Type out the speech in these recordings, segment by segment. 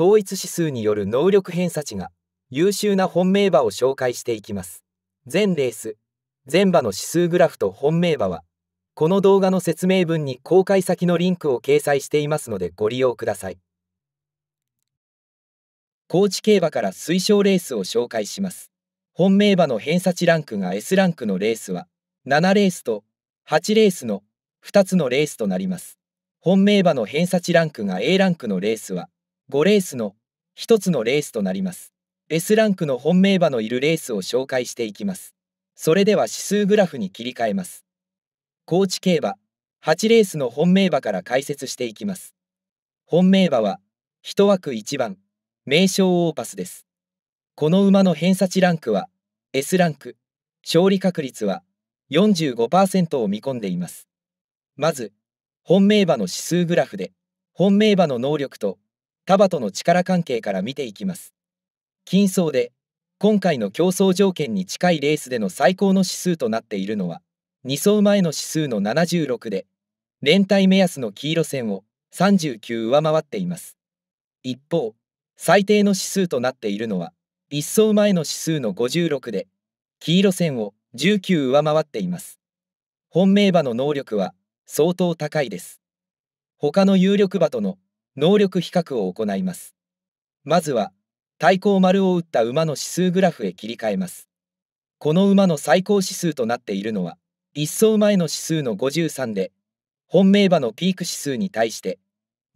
統一指数による能力偏差値が優秀な本命馬を紹介していきます。全レース、全馬の指数グラフと本命馬は、この動画の説明文に公開先のリンクを掲載していますのでご利用ください。高知競馬から推奨レースを紹介します。本命馬の偏差値ランクが S ランクのレースは、7レースと8レースの2つのレースとなります。本命馬の偏差値ランクが A ランクのレースは、5レースの1つのレースとなります。S ランクの本命馬のいるレースを紹介していきます。それでは指数グラフに切り替えます。高知競馬、8レースの本命馬から解説していきます。本命馬は、1枠1番、名称オーパスです。この馬の偏差値ランクは、S ランク、勝利確率は45%を見込んでいます。まず、本命馬の指数グラフで、本命馬の能力とタバとの力関係から見ていきます。金層で、今回の競争条件に近いレースでの最高の指数となっているのは、2走前の指数の76で、連帯目安の黄色線を39上回っています。一方、最低の指数となっているのは、1走前の指数の56で、黄色線を19上回っています。本命馬の能力は相当高いです。他の有力馬との能力比較を行います。まずは、対抗丸を打った馬の指数グラフへ切り替えます。この馬の最高指数となっているのは、1走前の指数の53で、本命馬のピーク指数に対して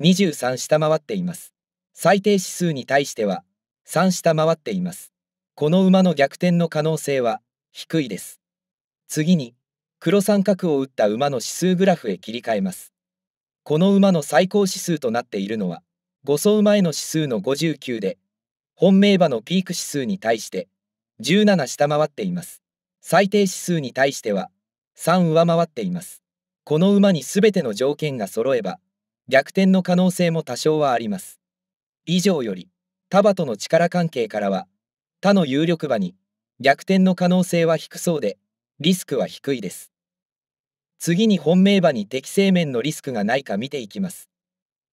23下回っています。最低指数に対しては3下回っています。この馬の逆転の可能性は低いです。次に、黒三角を打った馬の指数グラフへ切り替えます。この馬の最高指数となっているのは、5走前の指数の59で、本命馬のピーク指数に対して17下回っています。最低指数に対しては3上回っています。この馬に全ての条件が揃えば、逆転の可能性も多少はあります。以上より、タバとの力関係からは、他の有力馬に逆転の可能性は低そうで、リスクは低いです。次に本命馬に適正面のリスクがないか見ていきます。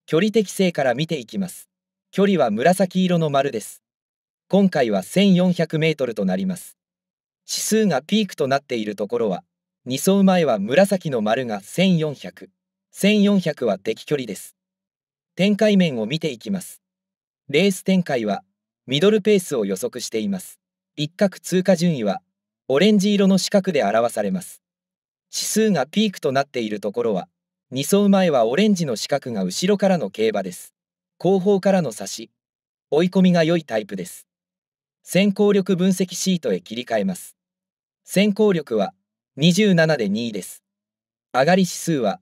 距離適正から見ていきます。距離は紫色の丸です。今回は1400メートルとなります。指数がピークとなっているところは、2走前は紫の丸が1400。1400は適距離です。展開面を見ていきます。レース展開は、ミドルペースを予測しています。一角通過順位は、オレンジ色の四角で表されます。指数がピークとなっているところは、2走前はオレンジの四角が後ろからの競馬です。後方からの差し、追い込みが良いタイプです。先行力分析シートへ切り替えます。先行力は27で2位です。上がり指数は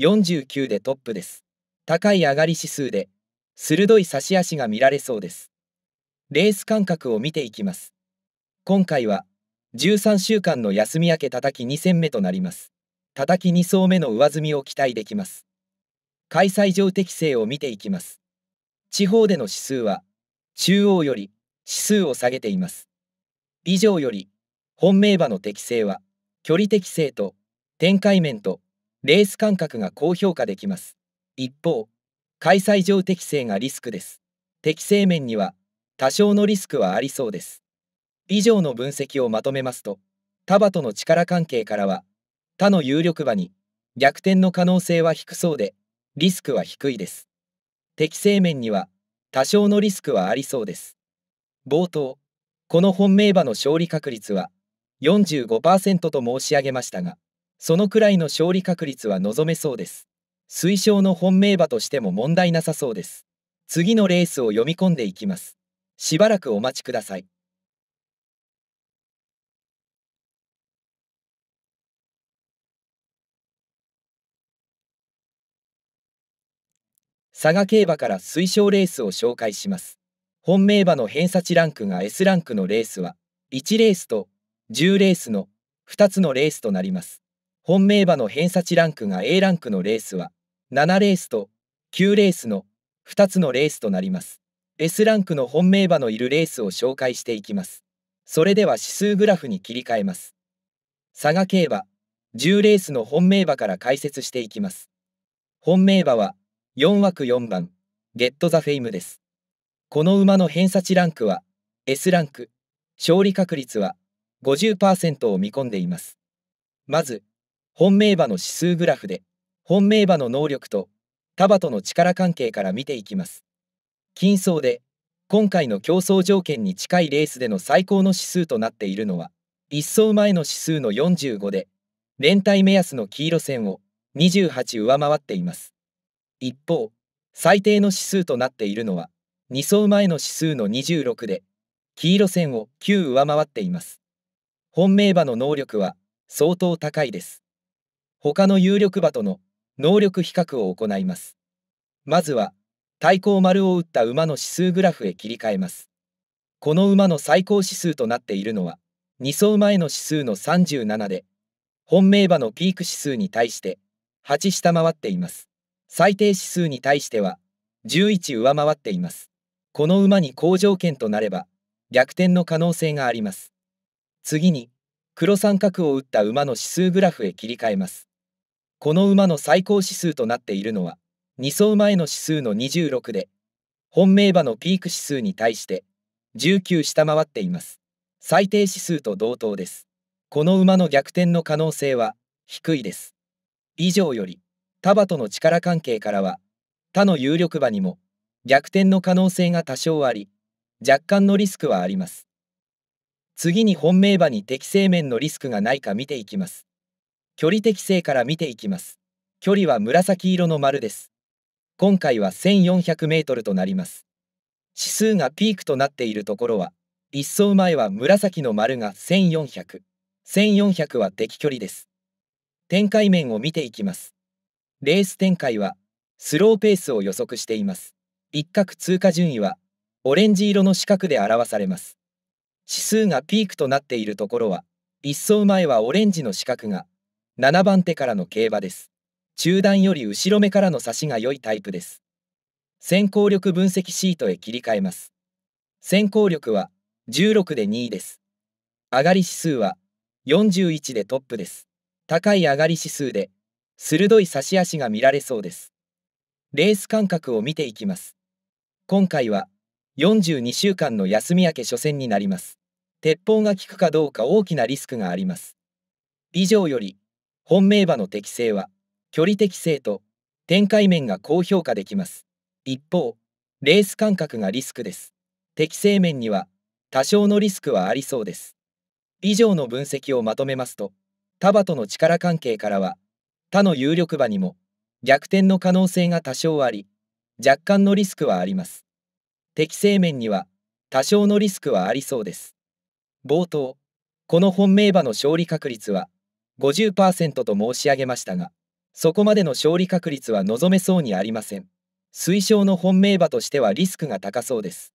49でトップです。高い上がり指数で、鋭い差し足が見られそうです。レース間隔を見ていきます。今回は、13週間の休み明け叩き2戦目となります。叩き2層目の上積みを期待できます。開催上適性を見ていきます。地方での指数は、中央より指数を下げています。以上より、本命馬の適性は、距離適性と展開面とレース感覚が高評価できます。一方、開催上適性がリスクです。適性面には多少のリスクはありそうです。以上の分析をまとめますと他馬との力関係からは他の有力馬に逆転の可能性は低そうでリスクは低いです適正面には多少のリスクはありそうです冒頭この本命馬の勝利確率は45%と申し上げましたがそのくらいの勝利確率は望めそうです推奨の本命馬としても問題なさそうです次のレースを読み込んでいきますしばらくお待ちください佐賀競馬から推奨レースを紹介します。本命馬の偏差値ランクが S ランクのレースは、1レースと10レースの2つのレースとなります。本命馬の偏差値ランクが A ランクのレースは、7レースと9レースの2つのレースとなります。S ランクの本命馬のいるレースを紹介していきます。それでは指数グラフに切り替えます。佐賀競馬、10レースの本命馬から解説していきます。本命馬は、4枠4番、ゲット・ザ・フェイムです。この馬の偏差値ランクは S ランク、勝利確率は50%を見込んでいます。まず、本命馬の指数グラフで、本命馬の能力と束との力関係から見ていきます。金層で、今回の競争条件に近いレースでの最高の指数となっているのは、1走前の指数の45で、連帯目安の黄色線を28上回っています。一方、最低の指数となっているのは、2層前の指数の26で、黄色線を9上回っています。本命馬の能力は相当高いです。他の有力馬との能力比較を行います。まずは、対抗丸を打った馬の指数グラフへ切り替えます。この馬の最高指数となっているのは、2走前の指数の37で、本命馬のピーク指数に対して、8下回っています。最低指数に対しては11上回っています。この馬に好条件となれば逆転の可能性があります。次に黒三角を打った馬の指数グラフへ切り替えます。この馬の最高指数となっているのは2走前の指数の26で本命馬のピーク指数に対して19下回っています。最低指数と同等です。この馬の逆転の可能性は低いです。以上より他馬との力関係からは他の有力馬にも逆転の可能性が多少あり若干のリスクはあります次に本命馬に適正面のリスクがないか見ていきます距離適正から見ていきます距離は紫色の丸です今回は 1400m となります指数がピークとなっているところは一走前は紫の丸が14001400は適距離です展開面を見ていきますレース展開はスローペースを予測しています一角通過順位はオレンジ色の四角で表されます指数がピークとなっているところは1走前はオレンジの四角が7番手からの競馬です中段より後ろ目からの差しが良いタイプです先行力分析シートへ切り替えます先行力は16で2位です上がり指数は41でトップです高い上がり指数で鋭い差し足が見られそうです。レース間隔を見ていきます。今回は42週間の休み明け初戦になります。鉄砲が効くかどうか大きなリスクがあります。以上より、本命馬の適性は、距離適性と展開面が高評価できます。一方、レース間隔がリスクです。適性面には、多少のリスクはありそうです。以上の分析をまとめますと、タバとの力関係からは、他の有力馬にも逆転の可能性が多少あり若干のリスクはあります適正面には多少のリスクはありそうです冒頭この本命馬の勝利確率は50%と申し上げましたがそこまでの勝利確率は望めそうにありません推奨の本命馬としてはリスクが高そうです